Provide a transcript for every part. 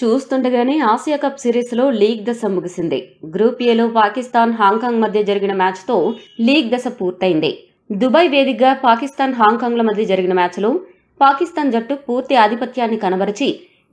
చూస్తుండగానే Asia cup సిరీస్లో league దశ ముగిసింది గ్రూప్ ఏలో పాకిస్తాన్ హాంకాంగ్ మధ్య జరిగిన మ్యాచ్తో లీగ్ దశ పూర్తయింది దుబాయ్ వేదికగా పాకిస్తాన్ హాంకాంగ్ల మధ్య జరిగిన మ్యాచ్లో పాకిస్తాన్ జట్టు పూర్తి ఆధిపత్యాన్ని కనబరిచి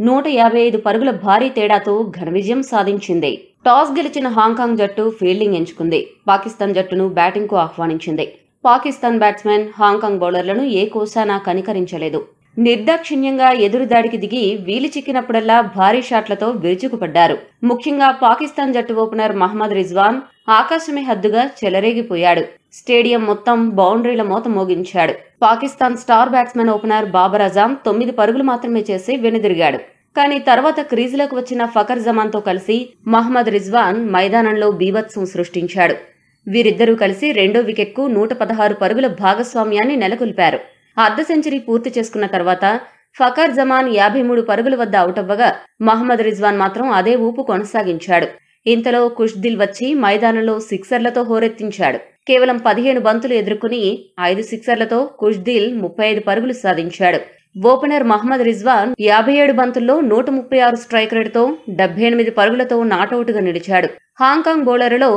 నూట యాభై ఐదు పరుగుల భారీ తేడాతో ఘన విజయం సాధించింది టాస్ గెలిచిన హాంకాంగ్ జట్టు ఫీల్డింగ్ ఎంచుకుంది పాకిస్తాన్ జట్టును బ్యాటింగ్కు ఆహ్వానించింది పాకిస్తాన్ బ్యాట్స్మెన్ హాంకాంగ్ బౌలర్లను ఏ కోసానా కనికరించలేదు నిర్దాక్షిణ్యంగా ఎదురుదాడికి దిగి వీలు చిక్కినప్పుడల్లా భారీ షాట్లతో విరుచుకుపడ్డారు ముఖ్యంగా పాకిస్తాన్ జట్టు ఓపెనర్ మహమ్మద్ రిజ్వాన్ ఆకాశమే హద్దుగా చెలరేగిపోయాడు స్టేడియం మొత్తం బౌండరీల మోత మోగించాడు Pakistan star batsmen opener Babar Azam తొమ్మిది పరుగులు మాత్రమే చేసి వెనుదిరిగాడు కానీ తర్వాత క్రీజులకు వచ్చిన ఫకర్ జమాన్తో కలిసి మహమ్మద్ రిజ్వాన్ మైదానంలో బీభత్సం సృష్టించాడు వీరిద్దరూ కలిసి రెండో వికెట్కు నూట పదహారు పరుగుల భాగస్వామ్యాన్ని నెలకొల్పారు అర్ధ సెంచరీ పూర్తి చేసుకున్న తర్వాత ఫకర్ జమాన్ యాభై మూడు పరుగుల వద్ద అవుటవ్వగా మహమ్మద్ రిజ్వాన్ మాత్రం అదే ఊపు కొనసాగించాడు ఇంతలో కుష్దిల్ వచ్చి మైదానంలో సిక్సర్లతో హోరెత్తించాడు కేవలం పదిహేను బంతులు ఎదుర్కొని ఐదు సిక్సర్లతో కుష్దిల్ ముప్పై ఐదు పరుగులు సాధించాడు ఓపెనర్ మహమ్మద్ రిజ్వాన్ యాభై ఏడు బంతుల్లో నూట ముప్పై ఆరు స్ట్రైక్ రేటుతో డెబ్బై ఎనిమిది పరుగులతో నాటౌట్గా నిలిచాడు హాంకాంగ్ బౌలర్లో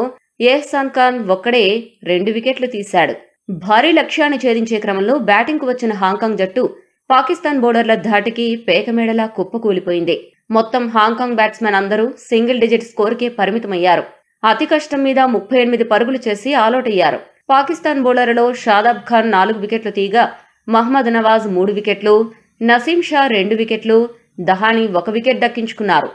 ఎహ్సాన్ ఖాన్ ఒక్కడే రెండు వికెట్లు తీశాడు భారీ లక్ష్యాన్ని ఛేదించే క్రమంలో బ్యాటింగ్కు వచ్చిన హాంకాంగ్ జట్టు పాకిస్తాన్ బౌలర్ల ధాటికి పేకమేడలా కుప్పకూలిపోయింది మొత్తం హాంకాంగ్ బ్యాట్స్మెన్ అందరూ సింగిల్ డిజిట్ స్కోర్కే పరిమితమయ్యారు అతి కష్టం మీద ముప్పై ఎనిమిది పరుగులు చేసి ఆలౌటయ్యారు పాకిస్తాన్ బౌలర్లలో షాదాబ్ ఖాన్ నాలుగు వికెట్లు తీగా మహ్మద్ నవాజ్ మూడు వికెట్లు నసీం షా రెండు వికెట్లు దహానీ ఒక వికెట్ దక్కించుకున్నారు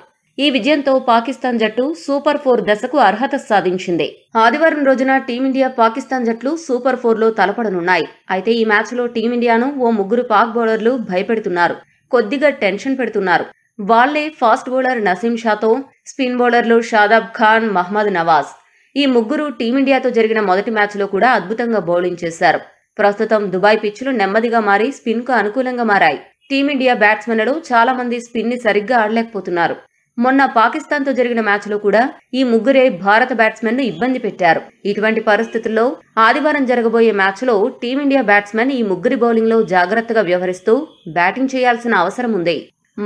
ఈ విజయంతో పాకిస్తాన్ జట్టు సూపర్ ఫోర్ దశకు అర్హత సాధించింది ఆదివారం రోజున టీమిండియా పాకిస్తాన్ జట్లు సూపర్ ఫోర్లో తలపడనున్నాయి అయితే ఈ మ్యాచ్లో టీమిండియాను ఓ ముగ్గురు పాక్ బౌలర్లు భయపెడుతున్నారు కొద్దిగా టెన్షన్ పెడుతున్నారు వాళ్లే ఫాస్ట్ బౌలర్ నసీం షాతో స్పిన్ బౌలర్లు షాదాబ్ ఖాన్ మహ్మద్ నవాజ్ ఈ ముగ్గురు టీమిండియాతో జరిగిన మొదటి మ్యాచ్లో కూడా అద్భుతంగా బౌలింగ్ చేశారు ప్రస్తుతం దుబాయ్ పిచ్లు నెమ్మదిగా మారి స్పిన్కు అనుకూలంగా మారాయి టీమిండియా బ్యాట్స్మెన్లు చాలా మంది స్పిన్ని సరిగ్గా ఆడలేకపోతున్నారు మొన్న పాకిస్తాన్తో జరిగిన మ్యాచ్లో కూడా ఈ ముగ్గురే భారత బ్యాట్స్మెన్ను ఇబ్బంది పెట్టారు ఇటువంటి పరిస్థితుల్లో ఆదివారం జరగబోయే మ్యాచ్లో టీమిండియా బ్యాట్స్మెన్ ఈ ముగ్గురి బౌలింగ్లో జాగ్రత్తగా వ్యవహరిస్తూ బ్యాటింగ్ చేయాల్సిన అవసరం ఉంది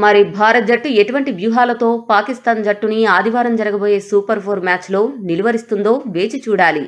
మరి భారత్ జట్టు ఎటువంటి వ్యూహాలతో పాకిస్తాన్ జట్టుని ఆదివారం జరగబోయే సూపర్ ఫోర్ మ్యాచ్లో నిలువరిస్తుందో వేచి చూడాలి